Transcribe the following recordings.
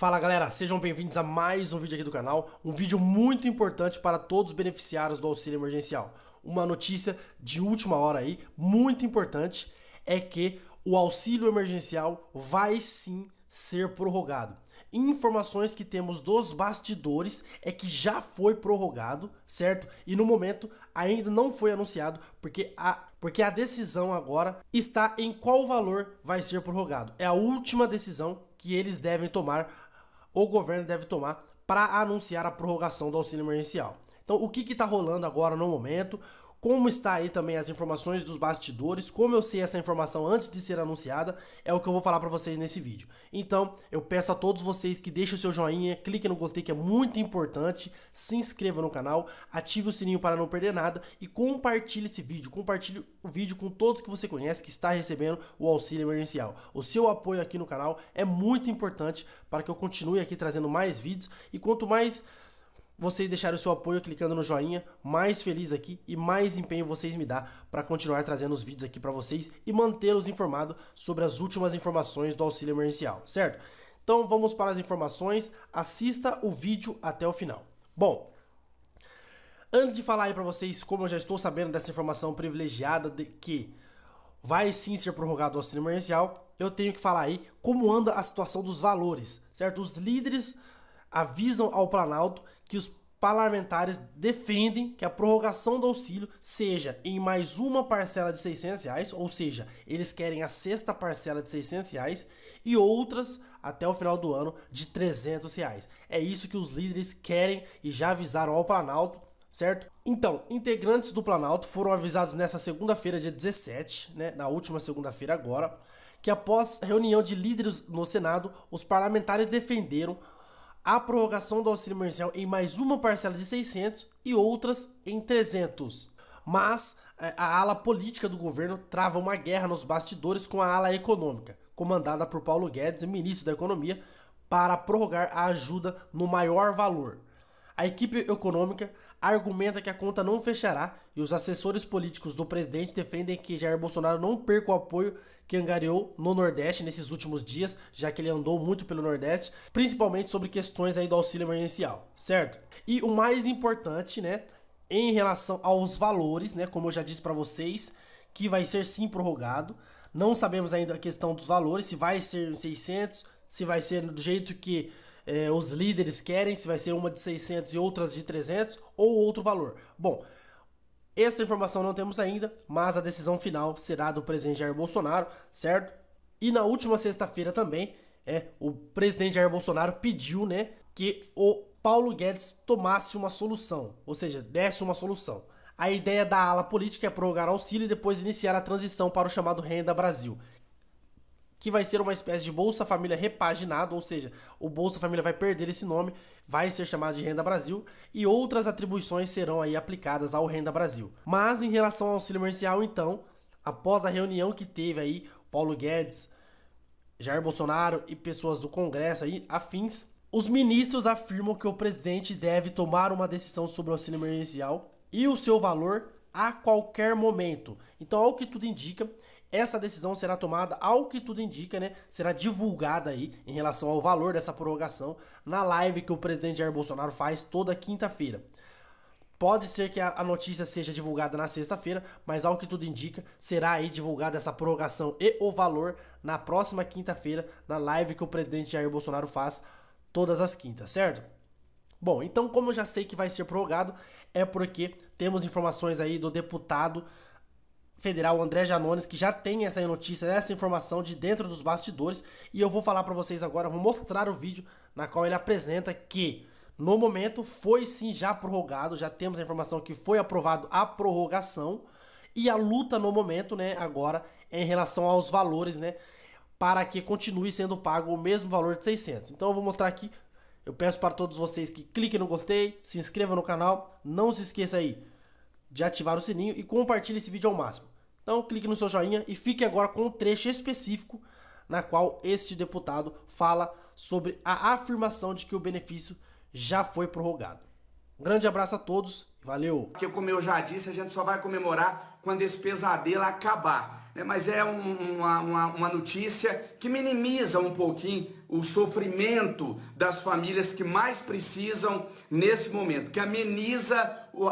Fala galera, sejam bem-vindos a mais um vídeo aqui do canal, um vídeo muito importante para todos os beneficiários do auxílio emergencial. Uma notícia de última hora aí, muito importante, é que o auxílio emergencial vai sim ser prorrogado. Informações que temos dos bastidores é que já foi prorrogado, certo? E no momento ainda não foi anunciado, porque a, porque a decisão agora está em qual valor vai ser prorrogado. É a última decisão que eles devem tomar o governo deve tomar para anunciar a prorrogação do auxílio emergencial. Então, o que está rolando agora no momento? como está aí também as informações dos bastidores, como eu sei essa informação antes de ser anunciada, é o que eu vou falar para vocês nesse vídeo. Então, eu peço a todos vocês que deixem o seu joinha, clique no gostei que é muito importante, se inscreva no canal, ative o sininho para não perder nada e compartilhe esse vídeo, compartilhe o vídeo com todos que você conhece que está recebendo o auxílio emergencial. O seu apoio aqui no canal é muito importante para que eu continue aqui trazendo mais vídeos e quanto mais vocês deixarem o seu apoio clicando no joinha, mais feliz aqui e mais empenho vocês me dá para continuar trazendo os vídeos aqui para vocês e mantê-los informado sobre as últimas informações do auxílio emergencial, certo? Então vamos para as informações, assista o vídeo até o final. Bom, antes de falar aí para vocês como eu já estou sabendo dessa informação privilegiada de que vai sim ser prorrogado o auxílio emergencial, eu tenho que falar aí como anda a situação dos valores, certo? Os líderes avisam ao Planalto que os parlamentares defendem que a prorrogação do auxílio seja em mais uma parcela de 600 reais, ou seja, eles querem a sexta parcela de 600 reais e outras até o final do ano de 300 reais. É isso que os líderes querem e já avisaram ao Planalto, certo? Então, integrantes do Planalto foram avisados nessa segunda-feira, dia 17, né, na última segunda-feira agora, que após reunião de líderes no Senado, os parlamentares defenderam a prorrogação do auxílio emergencial em mais uma parcela de 600 e outras em 300. Mas é, a ala política do governo trava uma guerra nos bastidores com a ala econômica, comandada por Paulo Guedes, ministro da Economia, para prorrogar a ajuda no maior valor. A equipe econômica argumenta que a conta não fechará e os assessores políticos do presidente defendem que Jair Bolsonaro não perca o apoio que angariou no Nordeste nesses últimos dias, já que ele andou muito pelo Nordeste, principalmente sobre questões aí do auxílio emergencial, certo? E o mais importante, né, em relação aos valores, né, como eu já disse para vocês, que vai ser sim prorrogado. Não sabemos ainda a questão dos valores, se vai ser 600, se vai ser do jeito que é, os líderes querem, se vai ser uma de 600 e outras de 300 ou outro valor. Bom, essa informação não temos ainda, mas a decisão final será do presidente Jair Bolsonaro, certo? E na última sexta-feira também, é, o presidente Jair Bolsonaro pediu, né, que o Paulo Guedes tomasse uma solução, ou seja, desse uma solução. A ideia da ala política é prorrogar auxílio e depois iniciar a transição para o chamado Renda Brasil, que vai ser uma espécie de Bolsa Família repaginado, ou seja, o Bolsa Família vai perder esse nome, vai ser chamado de Renda Brasil e outras atribuições serão aí aplicadas ao Renda Brasil. Mas em relação ao auxílio emergencial, então, após a reunião que teve aí Paulo Guedes, Jair Bolsonaro e pessoas do Congresso aí afins, os ministros afirmam que o presidente deve tomar uma decisão sobre o auxílio emergencial e o seu valor a qualquer momento. Então, ao que tudo indica, essa decisão será tomada, ao que tudo indica, né? Será divulgada aí em relação ao valor dessa prorrogação na live que o presidente Jair Bolsonaro faz toda quinta-feira. Pode ser que a notícia seja divulgada na sexta-feira, mas ao que tudo indica, será aí divulgada essa prorrogação e o valor na próxima quinta-feira, na live que o presidente Jair Bolsonaro faz todas as quintas, certo? Bom, então como eu já sei que vai ser prorrogado, é porque temos informações aí do deputado federal André Janones, que já tem essa notícia, essa informação de dentro dos bastidores, e eu vou falar para vocês agora, vou mostrar o vídeo na qual ele apresenta que no momento foi sim já prorrogado, já temos a informação que foi aprovado a prorrogação e a luta no momento, né, agora é em relação aos valores, né, para que continue sendo pago o mesmo valor de 600. Então eu vou mostrar aqui. Eu peço para todos vocês que cliquem no gostei, se inscrevam no canal, não se esqueça aí de ativar o sininho e compartilhe esse vídeo ao máximo. Então clique no seu joinha e fique agora com um trecho específico na qual este deputado fala sobre a afirmação de que o benefício já foi prorrogado. Um grande abraço a todos, valeu! Porque como eu já disse, a gente só vai comemorar quando esse pesadelo acabar é, mas é um, uma, uma, uma notícia que minimiza um pouquinho o sofrimento das famílias que mais precisam nesse momento, que ameniza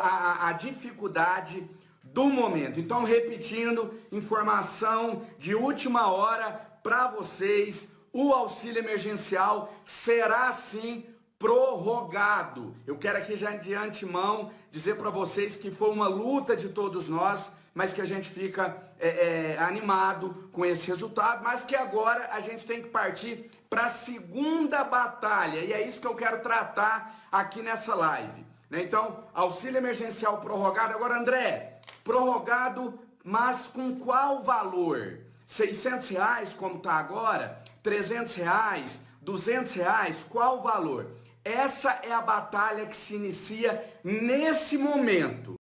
a, a dificuldade do momento. Então, repetindo, informação de última hora para vocês: o auxílio emergencial será sim prorrogado. Eu quero aqui já de antemão dizer para vocês que foi uma luta de todos nós mas que a gente fica é, é, animado com esse resultado, mas que agora a gente tem que partir para a segunda batalha, e é isso que eu quero tratar aqui nessa live. Né? Então, auxílio emergencial prorrogado. Agora, André, prorrogado, mas com qual valor? 600 reais, como está agora? 300 reais? 200 reais? Qual o valor? Essa é a batalha que se inicia nesse momento.